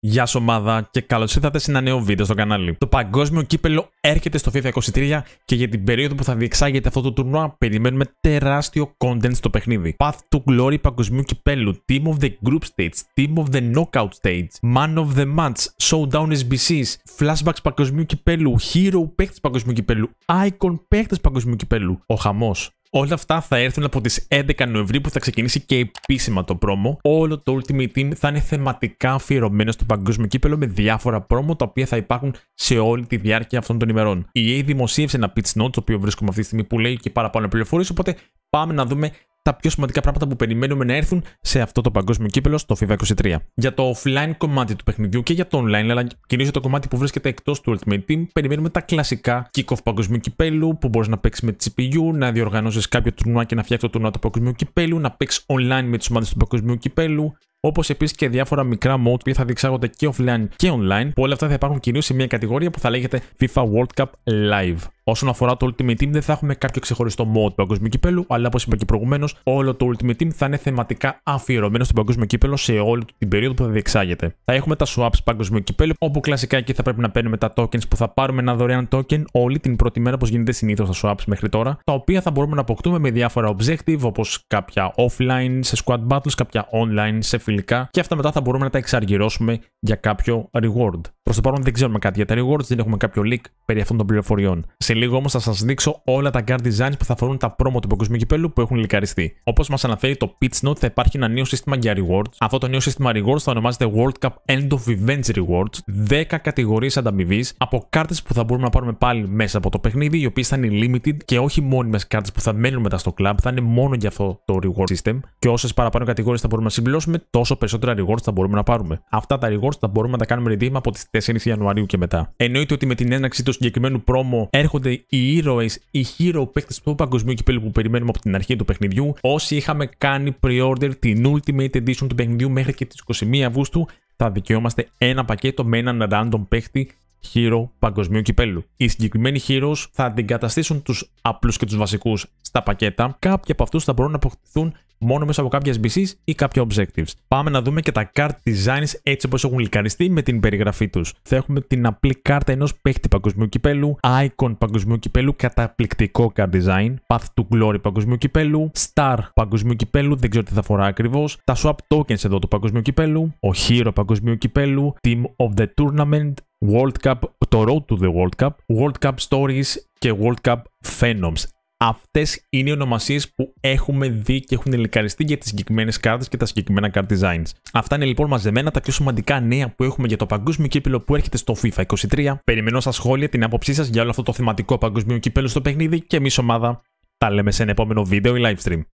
Γεια σα, ομάδα, και καλώς ήρθατε σε ένα νέο βίντεο στο κανάλι. Το παγκόσμιο κύπελο έρχεται στο FIFA 23 και για την περίοδο που θα διεξάγεται αυτό το τουρνουά περιμένουμε τεράστιο content στο παιχνίδι. Path to Glory παγκοσμίου κυπέλου, Team of the Group Stage, Team of the Knockout Stage, Man of the Match, Showdown SBCs, Flashbacks παγκοσμίου κυπέλου, Hero παίχτη παγκοσμίου κυπέλου, Icon παίχτη παγκοσμίου κυπέλου. Ο χαμός. Όλα αυτά θα έρθουν από τις 11 Νοεμβρίου που θα ξεκινήσει και επίσημα το πρόμο. Όλο το Ultimate Team θα είναι θεματικά αφιερωμένο στο παγκόσμιο κύπελο με διάφορα πρόμο, τα οποία θα υπάρχουν σε όλη τη διάρκεια αυτών των ημερών. Η EA δημοσίευσε ένα pitch note το οποίο βρίσκουμε αυτή τη στιγμή που λέει και παραπάνω πληροφορίες, οπότε πάμε να δούμε τα πιο σημαντικά πράγματα που περιμένουμε να έρθουν σε αυτό το παγκόσμιο κύπελο στο FIFA 23. Για το offline κομμάτι του παιχνιδιού και για το online, αλλά κυρίως το κομμάτι που βρίσκεται εκτός του Ultimate Team, περιμένουμε τα κλασικά kick-off παγκοσμίου κυπέλου που μπορείς να παίξεις με CPU, να διοργανώσεις κάποιο τουρνουά και να φτιάξεις το τουρνουά του παγκοσμίου κυπέλου, να παίξεις online με τι ομάδες του παγκοσμίου κυπέλου, Όπως επίσης και διάφορα μικρά mode που θα διεξάγονται και offline και online, που όλα αυτά θα υπάρχουν κυρίως σε μια κατηγορία που θα λέγεται FIFA World Cup Live. Όσον αφορά το Ultimate Team, δεν θα έχουμε κάποιο ξεχωριστό mode του παγκόσμιου αλλά όπως είπα και προηγουμένως, όλο το Ultimate Team θα είναι θεματικά αφιερωμένο στο παγκόσμιο κύπελο σε όλη την περίοδο που θα διεξάγεται. Θα έχουμε τα swaps παγκόσμιου κυπέλου, όπου κλασικά εκεί θα πρέπει να παίρνουμε τα tokens που θα πάρουμε ένα δωρεάν token όλη την πρώτη μέρα, όπως γίνεται συνήθως στα swaps μέχρι τώρα, τα οποία θα μπορούμε να αποκτούμε με διάφορα objective, όπως κάποια offline σε squad battles, κάποια online σε και αυτά μετά θα μπορούμε να τα εξαργυρώσουμε για κάποιο reward. Προς το παρόν δεν ξέρουμε κάτι για τα rewards, δεν έχουμε κάποιο leak περί αυτών των πληροφοριών. Σε λίγο όμως θα σας δείξω όλα τα card designs που θα αφορούν τα promo του παγκοσμίου κυπέλου που έχουν λικαριστεί. Όπως μας αναφέρει το Pitch Note, θα υπάρχει ένα νέο σύστημα για rewards. Αυτό το νέο σύστημα rewards θα ονομάζεται World Cup End of Revenge Rewards. 10 κατηγορίες ανταμοιβής από κάρτε που θα μπορούμε να πάρουμε πάλι μέσα από το παιχνίδι, οι οποίες θα είναι limited και όχι μόνιμες κάρτε που θα μένουν μετά στο club, θα είναι μόνο για αυτό το reward system. Και όσες παραπάνω κατηγορίες θα μπορούμε να συμπληρώσουμε, τόσο περισσότερα rewards θα μπορούμε να πάρουμε. Αυτά τα rewards θα μπορούμε να τα κάνουμε redeem από 4 Ιανουαρίου και μετά. Εννοείται ότι με την έναρξη του συγκεκριμένου πρόμο έρχονται οι ήρωες, οι hero παίκτες του παγκοσμίου κυπέλου που περιμένουμε από την αρχή του παιχνιδιού. Όσοι είχαμε κάνει pre-order την Ultimate Edition του παιχνιδιού μέχρι και τις 21 Αυγούστου, θα δικαιώμαστε ένα πακέτο με έναν random παίχτη hero παγκοσμίου κυπέλου. Οι συγκεκριμένοι heroes θα αντικαταστήσουν τους απλούς και τους βασικούς στα πακέτα. Κάποιοι από αυτούς θα μπορούν να αποκτηθούν μόνο μέσα από κάποιες SBCs ή κάποια objectives. Πάμε να δούμε και τα card designs έτσι όπως έχουν λικαριστεί με την περιγραφή τους. Θα έχουμε την απλή κάρτα ενός παίχτη παγκοσμίου κυπέλου, icon παγκοσμίου κυπέλου, καταπληκτικό card design, path to glory παγκοσμίου κυπέλου, star παγκοσμίου κυπέλου, δεν ξέρω τι θα φορά ακριβώς, τα swap tokens εδώ του παγκοσμίου κυπέλου, ο hero παγκοσμίου κυπέλου, team of the tournament, World Cup, το Road to the World Cup, World Cup Stories και World Cup Phenoms. Αυτές είναι οι ονομασίες που έχουμε δει και έχουν ελικαριστεί για τις συγκεκριμένες κάρτες και τα συγκεκριμένα card designs. Αυτά είναι λοιπόν μαζεμένα τα πιο σημαντικά νέα που έχουμε για το παγκόσμιο κύπελο που έρχεται στο FIFA 23. Περιμένω στα σχόλια την άποψή σας για όλο αυτό το θεματικό παγκόσμιο κύπελο στο παιχνίδι και εμείς ομάδα τα λέμε σε ένα επόμενο βίντεο ή live stream.